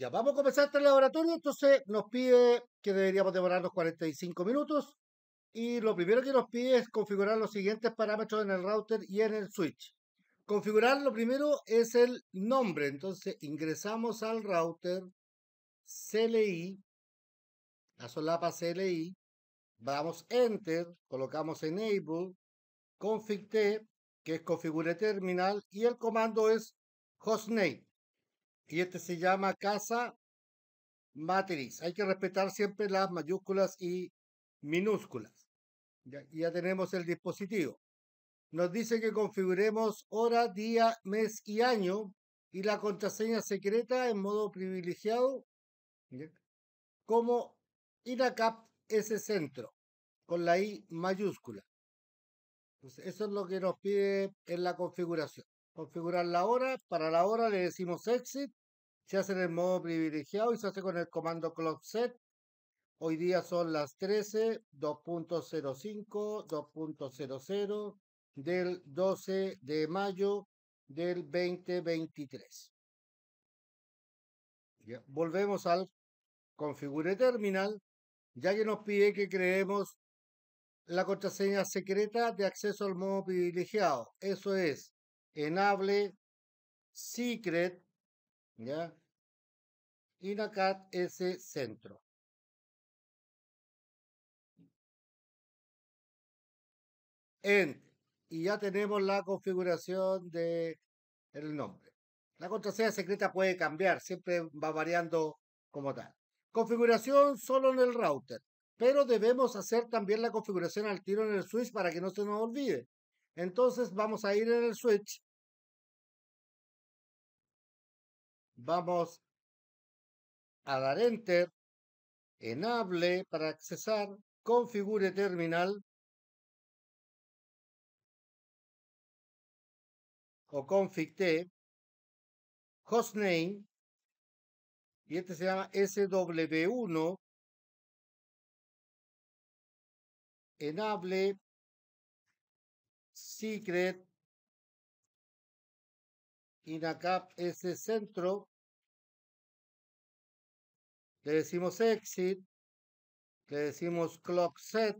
Ya vamos a comenzar este laboratorio, entonces nos pide que deberíamos demorar los 45 minutos y lo primero que nos pide es configurar los siguientes parámetros en el router y en el switch. Configurar lo primero es el nombre, entonces ingresamos al router CLI, la solapa CLI, vamos Enter, colocamos Enable, config T, que es configure terminal, y el comando es hostname. Y este se llama Casa matriz. Hay que respetar siempre las mayúsculas y minúsculas. Ya, tenemos el dispositivo. Nos dice que configuremos hora, día, mes y año y la contraseña secreta en modo privilegiado como INACAP S centro con la I mayúscula. eso es lo que nos pide en la configuración. Configurar la hora. Para la hora le decimos exit se hace en el modo privilegiado y se hace con el comando clock set. Hoy día son las 13, 2.05, 2.00 del 12 de mayo del 2023. Volvemos al configure terminal, ya que nos pide que creemos la contraseña secreta de acceso al modo privilegiado. Eso es enable secret ¿Ya? INACAT S Centro. Enter. Y ya tenemos la configuración del el nombre. La contraseña secreta puede cambiar, siempre va variando como tal. Configuración solo en el router, pero debemos hacer también la configuración al tiro en el switch para que no se nos olvide. Entonces vamos a ir en el switch Vamos a dar Enter Enable para accesar. Configure terminal. O config T. Hostname. Y este se llama SW1. Enable. Secret. INACAP ese Centro le decimos exit, le decimos clock set,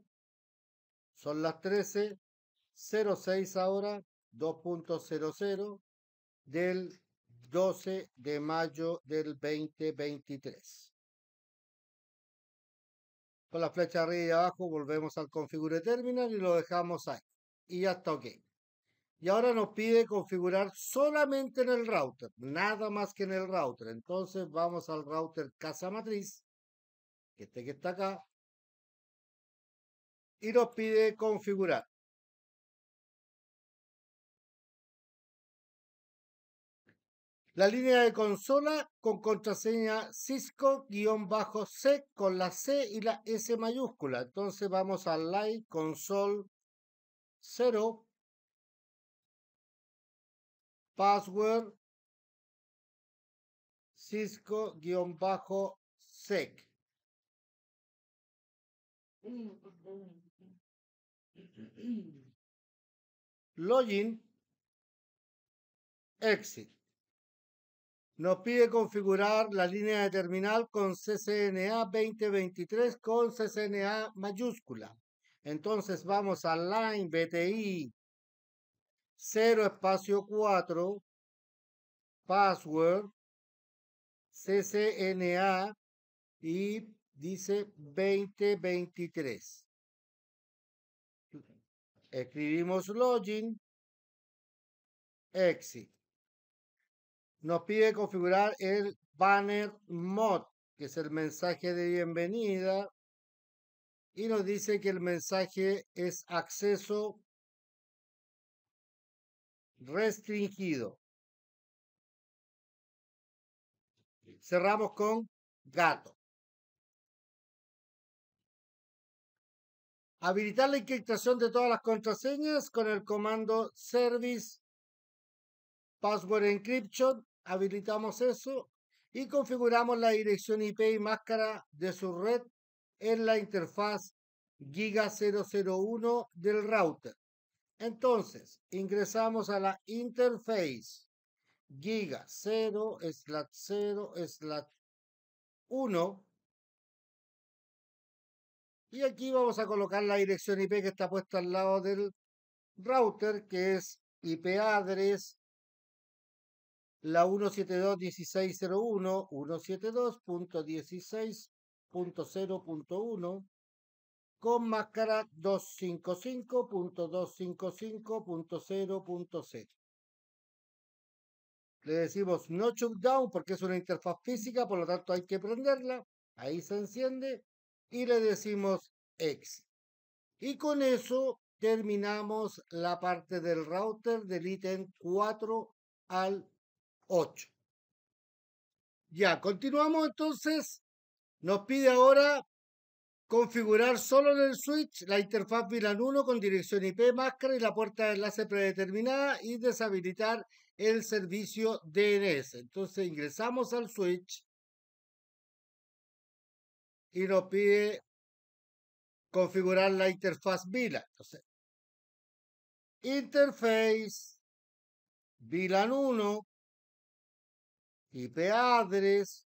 son las 13.06 ahora, 2.00 del 12 de mayo del 2023. Con la flecha arriba y abajo volvemos al configure terminal y lo dejamos ahí. Y ya está ok. Y ahora nos pide configurar solamente en el router, nada más que en el router. Entonces vamos al router casa matriz, que este que está acá, y nos pide configurar. La línea de consola con contraseña Cisco-C con la C y la S mayúscula. Entonces vamos al Light Console 0 password cisco-sec. Login, exit. Nos pide configurar la línea de terminal con CCNA 2023 con CCNA mayúscula. Entonces vamos a Line BTI 0 espacio 4, password, CCNA y dice 2023. Escribimos login, exit. Nos pide configurar el banner mod, que es el mensaje de bienvenida. Y nos dice que el mensaje es acceso restringido. Cerramos con gato. Habilitar la encriptación de todas las contraseñas con el comando service password encryption. Habilitamos eso y configuramos la dirección IP y máscara de su red en la interfaz Giga 001 del router. Entonces, ingresamos a la interface giga 0 slat 0 slat 1 y aquí vamos a colocar la dirección IP que está puesta al lado del router que es IP address la 172.16.01 172.16.0.1 con máscara 255.255.0.0. Le decimos no shutdown porque es una interfaz física, por lo tanto hay que prenderla. Ahí se enciende y le decimos exit. Y con eso terminamos la parte del router del ítem 4 al 8. Ya, continuamos entonces. Nos pide ahora Configurar solo en el switch la interfaz VLAN 1 con dirección IP, máscara y la puerta de enlace predeterminada y deshabilitar el servicio DNS. Entonces ingresamos al switch y nos pide configurar la interfaz VLAN. Entonces, interface, VLAN 1, IP address,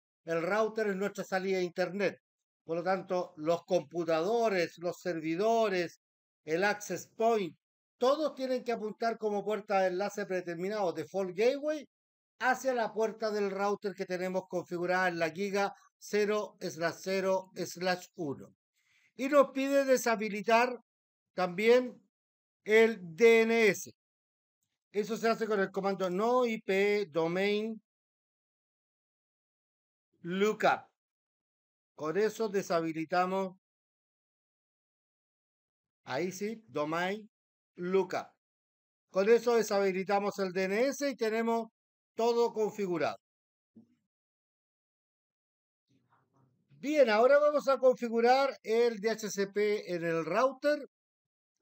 El router es nuestra salida a Internet. Por lo tanto, los computadores, los servidores, el access point, todos tienen que apuntar como puerta de enlace predeterminado, default gateway, hacia la puerta del router que tenemos configurada en la giga 0 0 1. Y nos pide deshabilitar también el DNS. Eso se hace con el comando no IP domain lookup. Con eso deshabilitamos. Ahí sí, domain lookup. Con eso deshabilitamos el DNS y tenemos todo configurado. Bien, ahora vamos a configurar el DHCP en el router.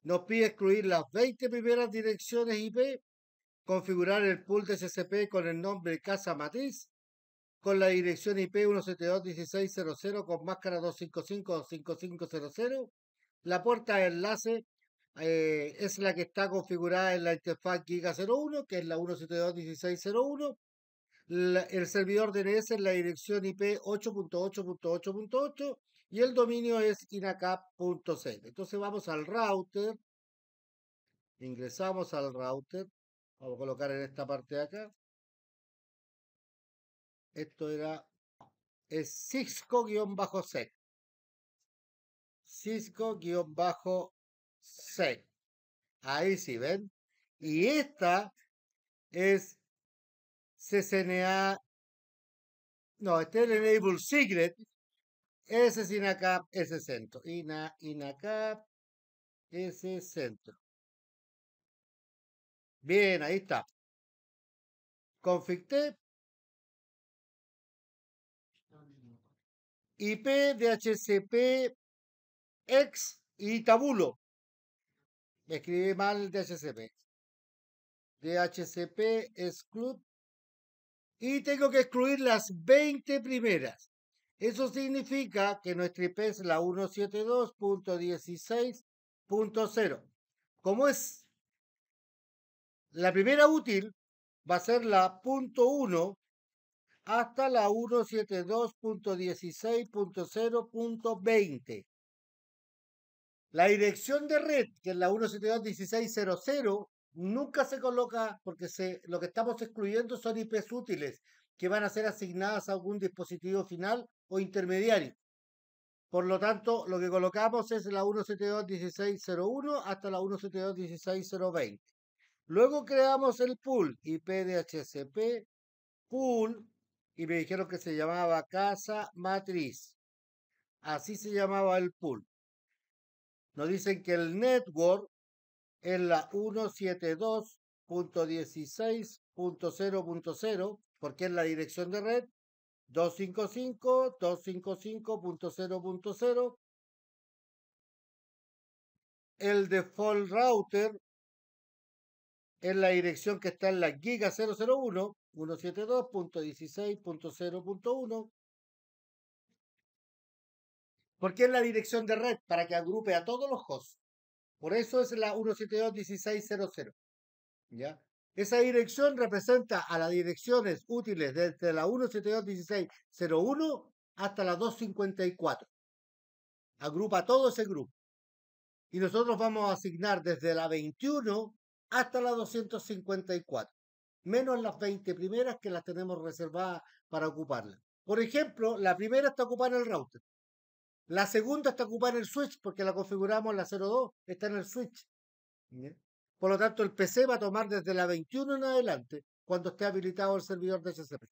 Nos pide excluir las 20 primeras direcciones IP, configurar el pool DHCP con el nombre casa matriz con la dirección IP 172.16.00 con máscara 255 La puerta de enlace eh, es la que está configurada en la interfaz Giga 01, que es la 172.16.01. el servidor DNS es la dirección IP 8.8.8.8 y el dominio es inacap.cl. Entonces vamos al router, ingresamos al router, vamos a colocar en esta parte de acá, esto era es Cisco-sec. Cisco-sec. Ahí sí, ¿ven? Y esta es CCNA. No, este es el Enable Secret. Ese es INACAP, ese centro. INA, INACAP, ese centro. Bien, ahí está. Conflicté IP, DHCP, x y tabulo. Me escribí mal DHCP. DHCP exclude. Y tengo que excluir las 20 primeras. Eso significa que nuestra IP es la 172.16.0. Como es la primera útil, va a ser la .1 hasta la 172.16.0.20. La dirección de red, que es la 172.16.00, nunca se coloca porque se, lo que estamos excluyendo son IPs útiles que van a ser asignadas a algún dispositivo final o intermediario. Por lo tanto, lo que colocamos es la 172.16.01 hasta la 172.16.020. Luego creamos el pool IP HCP. pool y me dijeron que se llamaba Casa Matriz. Así se llamaba el pool. Nos dicen que el network es la 172.16.0.0, porque es la dirección de red 255.255.0.0. El default router es la dirección que está en la giga 001, 172.16.0.1, porque es la dirección de red para que agrupe a todos los hosts. Por eso es la 172.16.0.0. ¿Ya? Esa dirección representa a las direcciones útiles desde la 172.16.01 hasta la 254. Agrupa todo ese grupo. Y nosotros vamos a asignar desde la 21 hasta la 254, menos las 20 primeras que las tenemos reservadas para ocuparlas. Por ejemplo, la primera está ocupada en el router. La segunda está ocupada en el switch porque la configuramos en la 02, está en el switch. Por lo tanto, el PC va a tomar desde la 21 en adelante cuando esté habilitado el servidor de HCP.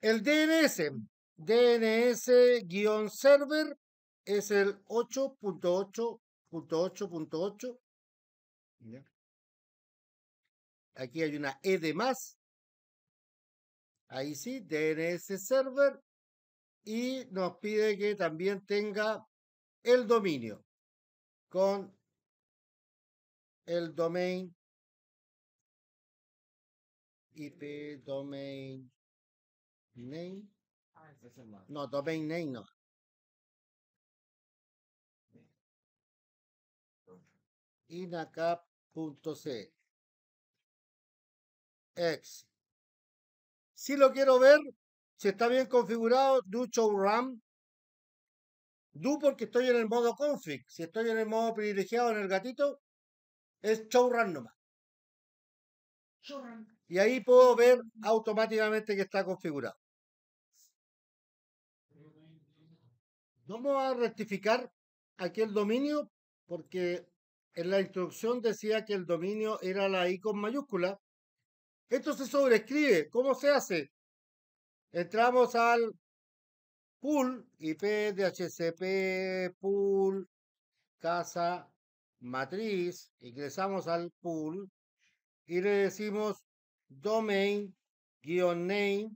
El DNS, DNS-server es el 8.8.8.8 Aquí hay una E de más. Ahí sí, DNS server. Y nos pide que también tenga el dominio con el domain IP domain name. Ah, no, domain name no. INACAP .c. x Si lo quiero ver, si está bien configurado, do show RAM. Do porque estoy en el modo config. Si estoy en el modo privilegiado en el gatito, es show RAM nomás. Y ahí puedo ver automáticamente que está configurado. Vamos a rectificar aquí el dominio porque en la instrucción decía que el dominio era la I con mayúscula. Esto se sobrescribe. ¿Cómo se hace? Entramos al pool, IP DHCP, pool, casa, matriz, ingresamos al pool y le decimos domain-name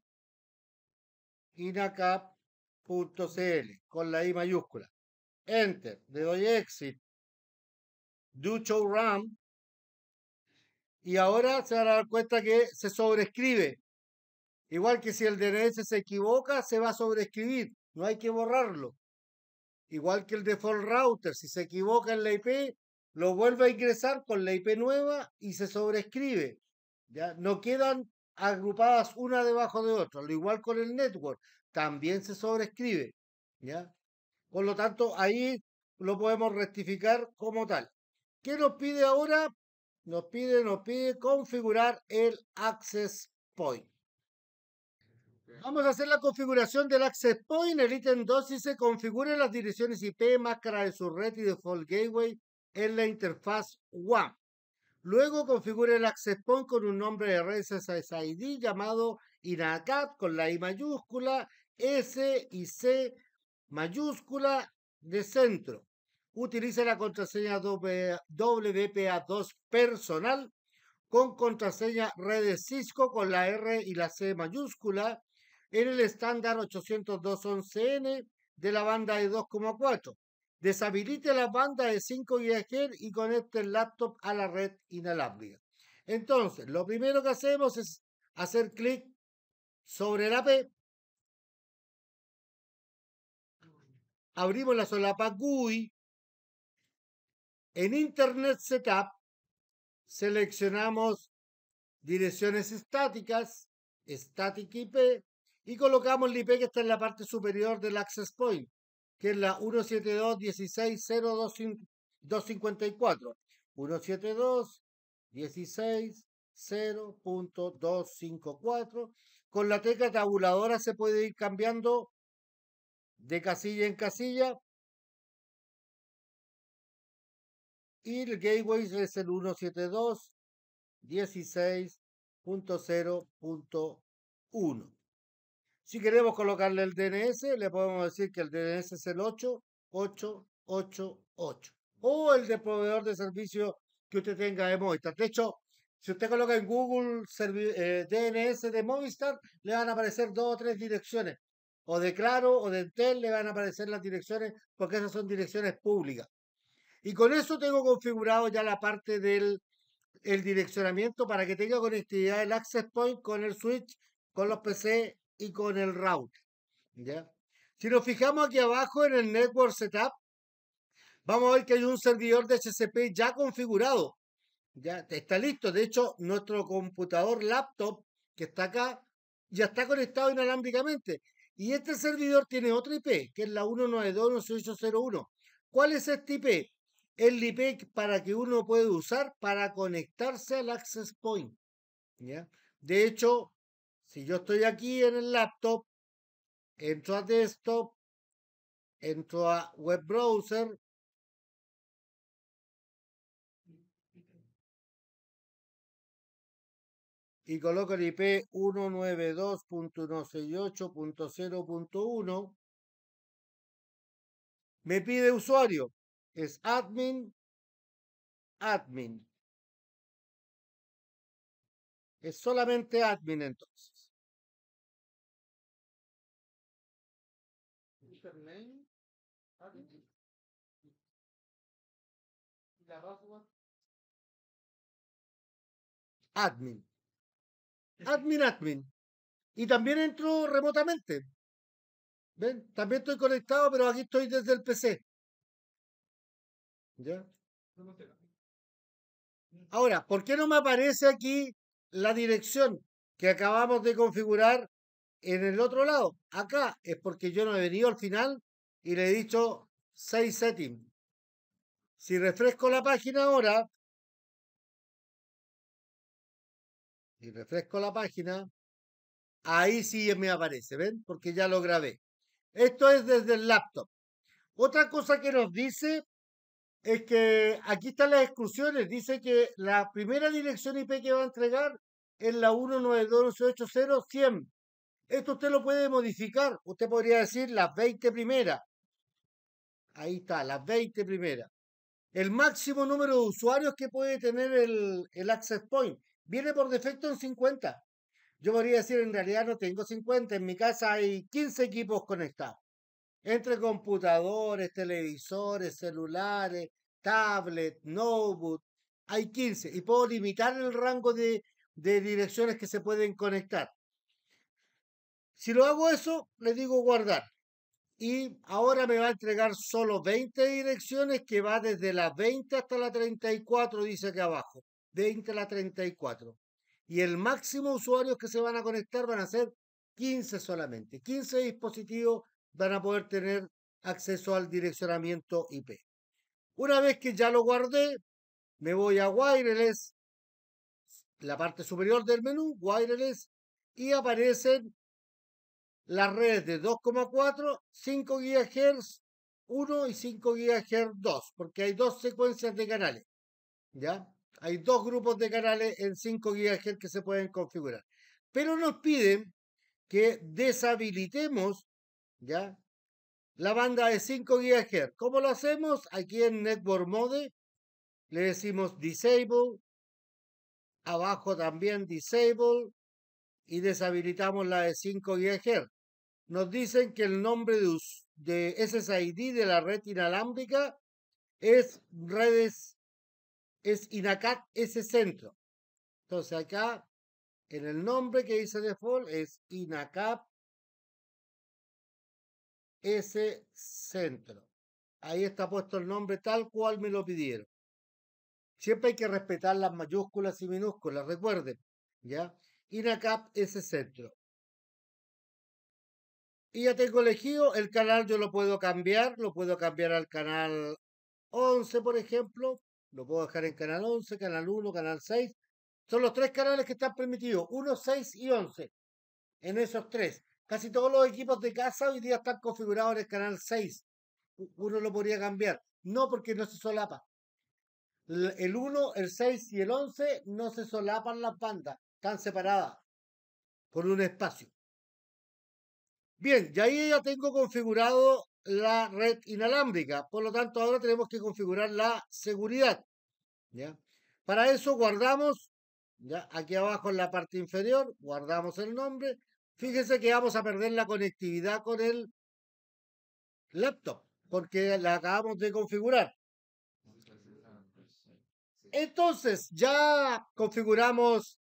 inacap.cl con la I mayúscula. Enter, le doy exit. Do Ram. Y ahora se van a dar cuenta que se sobrescribe Igual que si el DNS se equivoca, se va a sobrescribir No hay que borrarlo. Igual que el default router, si se equivoca en la IP, lo vuelve a ingresar con la IP nueva y se sobrescribe ¿ya? No quedan agrupadas una debajo de otra. Lo igual con el network, también se sobrescribe ¿ya? Por lo tanto, ahí lo podemos rectificar como tal. ¿Qué nos pide ahora? Nos pide, nos pide configurar el access point. Vamos a hacer la configuración del access point. El ítem 2 dice configure las direcciones IP, máscara de su red y default gateway en la interfaz WAN. Luego configure el access point con un nombre de red SSID llamado INACAP con la I mayúscula, S y C mayúscula de centro utilice la contraseña WPA2 personal con contraseña redes Cisco con la R y la C mayúscula en el estándar 802.11n de la banda de 2,4. Deshabilite la banda de 5 GHz e y conecte el laptop a la red inalámbrica. Entonces, lo primero que hacemos es hacer clic sobre la P. Abrimos la solapa GUI en Internet Setup seleccionamos direcciones estáticas, Static IP, y colocamos el IP que está en la parte superior del Access Point, que es la 172.16.0.254. 172.16.0.254. Con la tecla tabuladora se puede ir cambiando de casilla en casilla Y el gateway es el 172.16.0.1. Si queremos colocarle el DNS, le podemos decir que el DNS es el 8888 o el de proveedor de servicio que usted tenga de Movistar. De hecho, si usted coloca en Google eh, DNS de Movistar, le van a aparecer dos o tres direcciones. O de Claro o de Entel le van a aparecer las direcciones porque esas son direcciones públicas. Y con eso tengo configurado ya la parte del el direccionamiento para que tenga conectividad el access point con el switch, con los PC y con el router. ¿ya? Si nos fijamos aquí abajo en el network setup, vamos a ver que hay un servidor de HCP ya configurado. Ya está listo. De hecho, nuestro computador laptop que está acá ya está conectado inalámbricamente. Y este servidor tiene otra IP, que es la 192.1801. ¿Cuál es este IP? el IP para que uno puede usar para conectarse al access point. ¿ya? De hecho, si yo estoy aquí en el laptop, entro a desktop, entro a web browser, y coloco el IP 192.168.0.1, me pide usuario es admin, admin. Es solamente admin entonces. admin. La password. Admin. Admin, admin. Y también entro remotamente. ¿Ven? También estoy conectado, pero aquí estoy desde el PC. ¿Ya? Mm. Ahora, ¿por qué no me aparece aquí la dirección que acabamos de configurar en el otro lado? Acá es porque yo no he venido al final y le he dicho save setting. Si refresco la página ahora, y refresco la página, ahí sí me aparece, ¿ven? Porque ya lo grabé. Esto es desde el laptop. Otra cosa que nos dice es que aquí están las exclusiones. Dice que la primera dirección IP que va a entregar es la 192.180.100. Esto usted lo puede modificar. Usted podría decir las 20 primeras. Ahí está, las 20 primeras. El máximo número de usuarios que puede tener el, el access point viene por defecto en 50. Yo podría decir, en realidad no tengo 50. En mi casa hay 15 equipos conectados entre computadores, televisores, celulares, tablet, notebook. Hay 15 y puedo limitar el rango de, de direcciones que se pueden conectar. Si lo hago eso, le digo guardar. Y ahora me va a entregar solo 20 direcciones que va desde la 20 hasta la 34, dice que abajo. 20 a la 34. Y el máximo usuarios que se van a conectar van a ser 15 solamente. 15 dispositivos van a poder tener acceso al direccionamiento IP. Una vez que ya lo guardé, me voy a Wireless, la parte superior del menú, Wireless, y aparecen las redes de 2,4, 5 GHz 1 y 5 GHz 2, porque hay dos secuencias de canales, ¿ya? Hay dos grupos de canales en 5 GHz que se pueden configurar. Pero nos piden que deshabilitemos ¿Ya? La banda de 5 GHz. ¿Cómo lo hacemos? Aquí en Network Mode le decimos Disable. Abajo también Disable. Y deshabilitamos la de 5 GHz. Nos dicen que el nombre de, de SSID de la red inalámbrica es redes, es INACAP S centro. Entonces acá, en el nombre que dice default es INACAP ese centro. Ahí está puesto el nombre tal cual me lo pidieron. Siempre hay que respetar las mayúsculas y minúsculas, recuerden, ¿ya? INACAP ese centro. Y ya tengo elegido el canal, yo lo puedo cambiar, lo puedo cambiar al canal 11, por ejemplo, lo puedo dejar en canal 11, canal 1, canal 6. Son los tres canales que están permitidos, 1, 6 y 11. En esos tres. Casi todos los equipos de casa hoy día están configurados en el canal 6. Uno lo podría cambiar. No, porque no se solapa. El 1, el 6 y el 11 no se solapan las bandas. Están separadas por un espacio. Bien, y ahí ya tengo configurado la red inalámbrica. Por lo tanto, ahora tenemos que configurar la seguridad. ¿ya? Para eso guardamos, ¿ya? aquí abajo en la parte inferior, guardamos el nombre, Fíjense que vamos a perder la conectividad con el laptop, porque la acabamos de configurar. Entonces, ya configuramos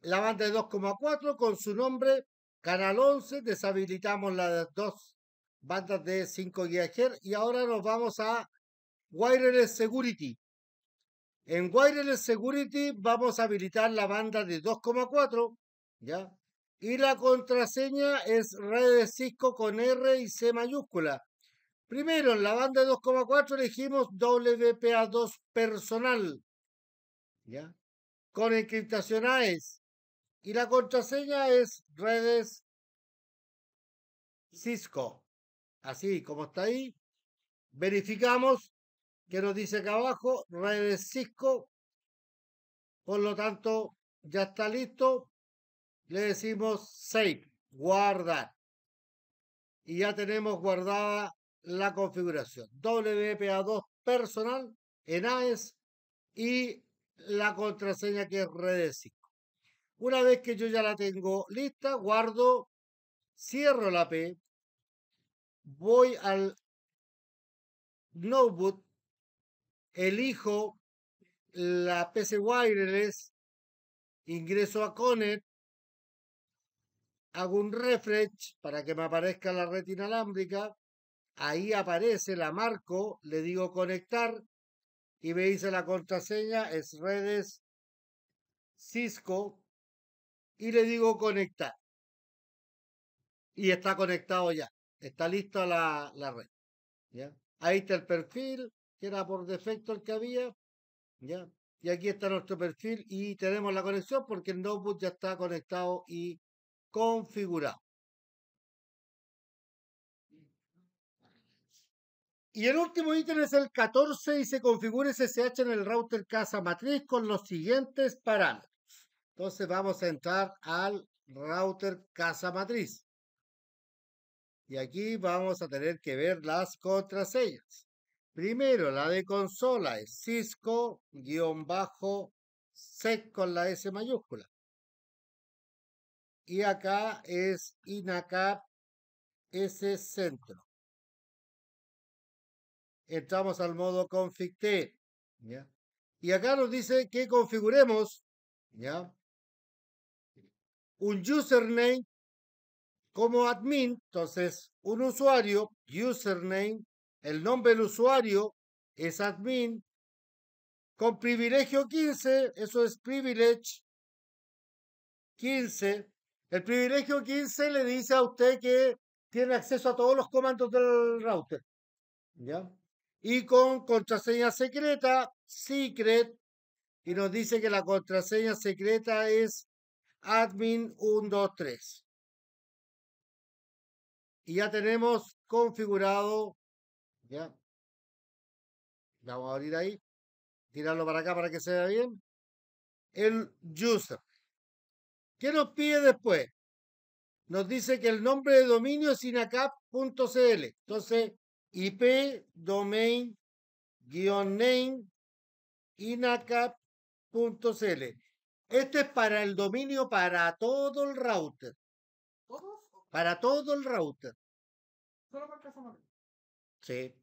la banda de 2,4 con su nombre, canal 11, deshabilitamos las dos bandas de 5 GHz y ahora nos vamos a Wireless Security. En Wireless Security vamos a habilitar la banda de 2,4, ¿ya? Y la contraseña es Redes Cisco con R y C mayúscula. Primero, en la banda 2,4 elegimos WPA2 personal. ¿Ya? Con encriptación Y la contraseña es redes Cisco. Así como está ahí. Verificamos que nos dice acá abajo redes Cisco. Por lo tanto, ya está listo le decimos save, guardar. Y ya tenemos guardada la configuración. WPA2 personal en AES y la contraseña que es red Una vez que yo ya la tengo lista, guardo, cierro la P, voy al notebook, elijo la PC Wireless, ingreso a Connect, hago un refresh para que me aparezca la red inalámbrica, ahí aparece, la marco, le digo conectar y me dice la contraseña, es redes Cisco y le digo conectar. Y está conectado ya, está lista la, la red. ¿ya? Ahí está el perfil, que era por defecto el que había. ¿ya? Y aquí está nuestro perfil y tenemos la conexión porque el notebook ya está conectado y configurado. Y el último ítem es el 14 y se configura SSH en el router casa matriz con los siguientes parámetros. Entonces vamos a entrar al router casa matriz. Y aquí vamos a tener que ver las contraseñas. Primero, la de consola es cisco c con la S mayúscula. Y acá es INACAP ese Centro. Entramos al modo config Y acá nos dice que configuremos, Un username como admin, entonces un usuario, username, el nombre del usuario es admin, con privilegio 15, eso es privilege 15, el privilegio 15 le dice a usted que tiene acceso a todos los comandos del router. ¿Ya? Y con contraseña secreta, secret, y nos dice que la contraseña secreta es admin 123. Y ya tenemos configurado, ¿ya? Vamos a abrir ahí, tirarlo para acá para que se vea bien. El user. ¿Qué nos pide después? Nos dice que el nombre de dominio es inacap.cl. Entonces, IP domain name inacap.cl. Este es para el dominio para todo el router. ¿Todos? Para todo el router. Solo para Casa Sí.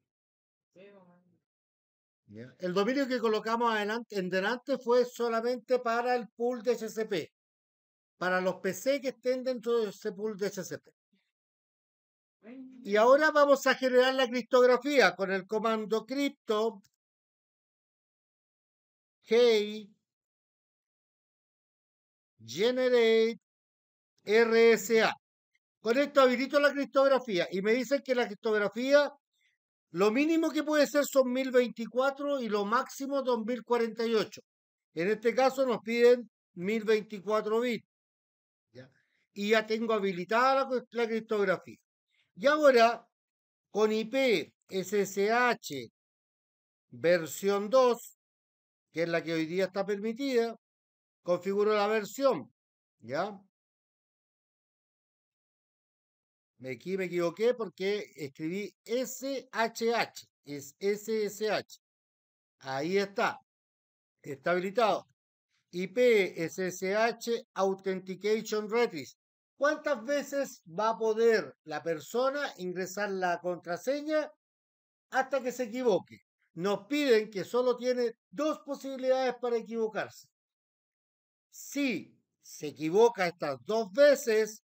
El dominio que colocamos adelante, en delante fue solamente para el pool de para los PC que estén dentro de ese pool de SCP. Y ahora vamos a generar la criptografía con el comando Crypto. hey generate RSA. Con esto habilito la criptografía y me dicen que la criptografía lo mínimo que puede ser son 1024 y lo máximo 2048. En este caso nos piden 1024 bits y ya tengo habilitada la, criptografía. Y ahora, con IP SSH versión 2, que es la que hoy día está permitida, configuro la versión, ¿ya? Aquí me equivoqué porque escribí SHH, es SSH. Ahí está, está habilitado. IP SSH Authentication Registry. ¿Cuántas veces va a poder la persona ingresar la contraseña hasta que se equivoque? Nos piden que solo tiene dos posibilidades para equivocarse. Si se equivoca estas dos veces,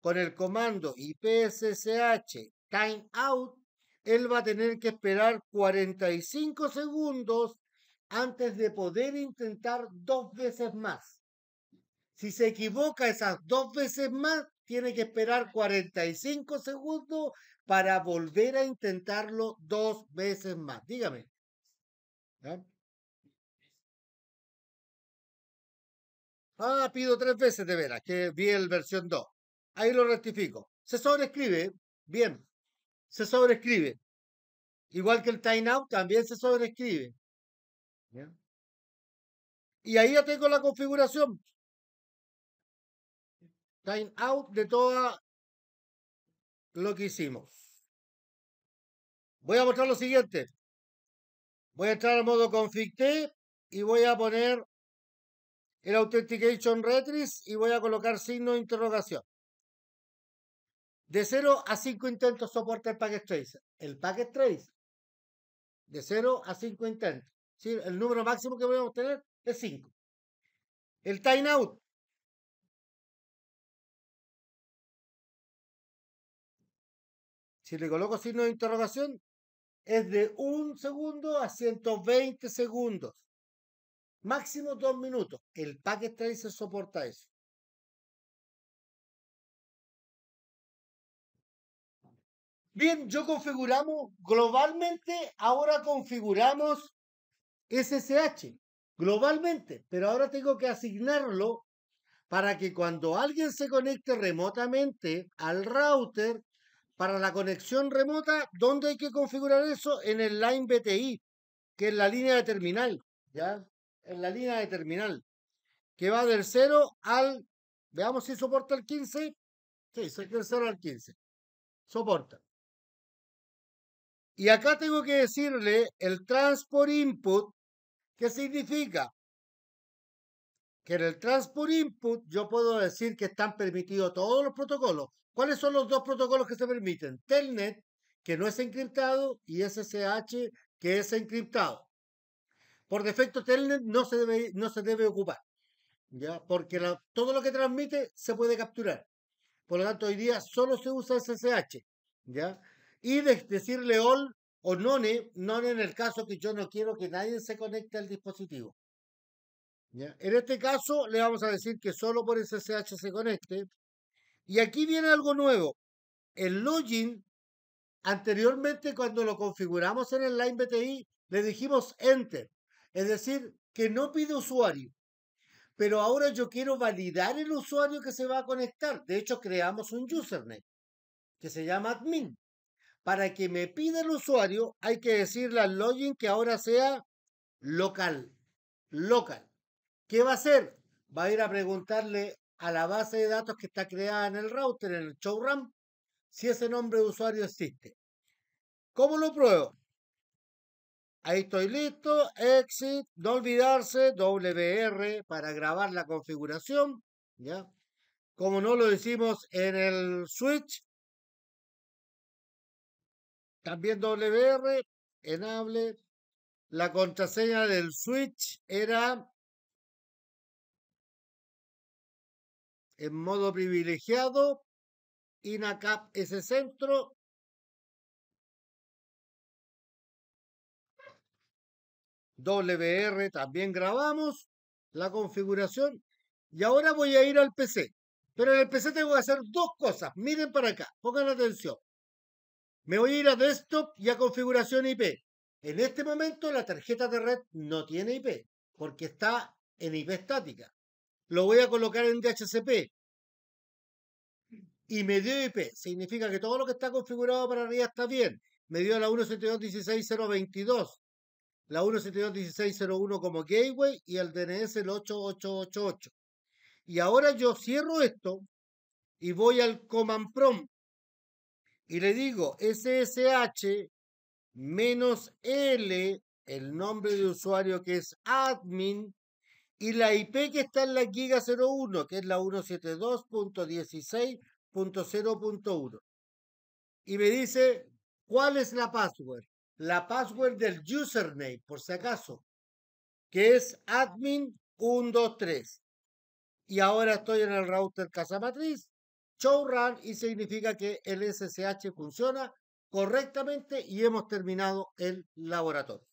con el comando IPSSH timeout, él va a tener que esperar 45 segundos antes de poder intentar dos veces más. Si se equivoca esas dos veces más, tiene que esperar 45 segundos para volver a intentarlo dos veces más. Dígame. Ah, pido tres veces de veras, que vi el versión 2. Ahí lo rectifico. Se sobrescribe. bien. Se sobrescribe. Igual que el timeout, también se sobrescribe. Y ahí ya tengo la configuración time out de todo lo que hicimos. Voy a mostrar lo siguiente. Voy a entrar al modo T y voy a poner el authentication retries y voy a colocar signo de interrogación. De 0 a 5 intentos soporta el packet tracer. El packet tracer. De 0 a 5 intentos. ¿Sí? El número máximo que podemos tener es 5. El Timeout. si le coloco signo de interrogación, es de un segundo a 120 segundos. Máximo dos minutos. El packet tracer soporta eso. Bien, yo configuramos globalmente, ahora configuramos SSH globalmente, pero ahora tengo que asignarlo para que cuando alguien se conecte remotamente al router, para la conexión remota, ¿dónde hay que configurar eso? En el line BTI, que es la línea de terminal, ¿ya? En la línea de terminal, que va del 0 al, veamos si soporta el 15. Sí, del 0 al 15. Soporta. Y acá tengo que decirle el transport input, ¿qué significa que en el transport input yo puedo decir que están permitidos todos los protocolos, ¿Cuáles son los dos protocolos que se permiten? Telnet, que no es encriptado, y SSH, que es encriptado. Por defecto, Telnet no se debe, no se debe ocupar, ¿ya? porque todo lo que transmite se puede capturar. Por lo tanto, hoy día solo se usa SSH. ¿ya? Y decirle all o none, none en el caso que yo no quiero que nadie se conecte al dispositivo. ¿ya? En este caso, le vamos a decir que solo por SSH se conecte y aquí viene algo nuevo. El login, anteriormente cuando lo configuramos en el Line le dijimos enter, es decir, que no pide usuario. Pero ahora yo quiero validar el usuario que se va a conectar. De hecho, creamos un username que se llama admin. Para que me pida el usuario, hay que decirle al login que ahora sea local. Local. ¿Qué va a hacer? Va a ir a preguntarle a la base de datos que está creada en el router, en el showram, si ese nombre de usuario existe. ¿Cómo lo pruebo? Ahí estoy listo, exit, no olvidarse, WR para grabar la configuración, ¿ya? Como no lo hicimos en el switch, también WR, enable, la contraseña del switch era en modo privilegiado, INACAP ese centro. WR también grabamos la configuración y ahora voy a ir al PC. Pero en el PC tengo que hacer dos cosas. Miren para acá, pongan atención. Me voy a ir a desktop y a configuración IP. En este momento la tarjeta de red no tiene IP porque está en IP estática lo voy a colocar en DHCP y me dio IP. Significa que todo lo que está configurado para arriba está bien. Me dio la 172.16.022, la 172.16.01 como gateway y el DNS el 8888. Y ahora yo cierro esto y voy al command prompt y le digo ssh menos l, el nombre de usuario que es admin, y la IP que está en la Giga 01, que es la 172.16.0.1. Y me dice, ¿cuál es la password? La password del username, por si acaso, que es admin123. Y ahora estoy en el router Casa Matriz, show run, y significa que el SSH funciona correctamente y hemos terminado el laboratorio.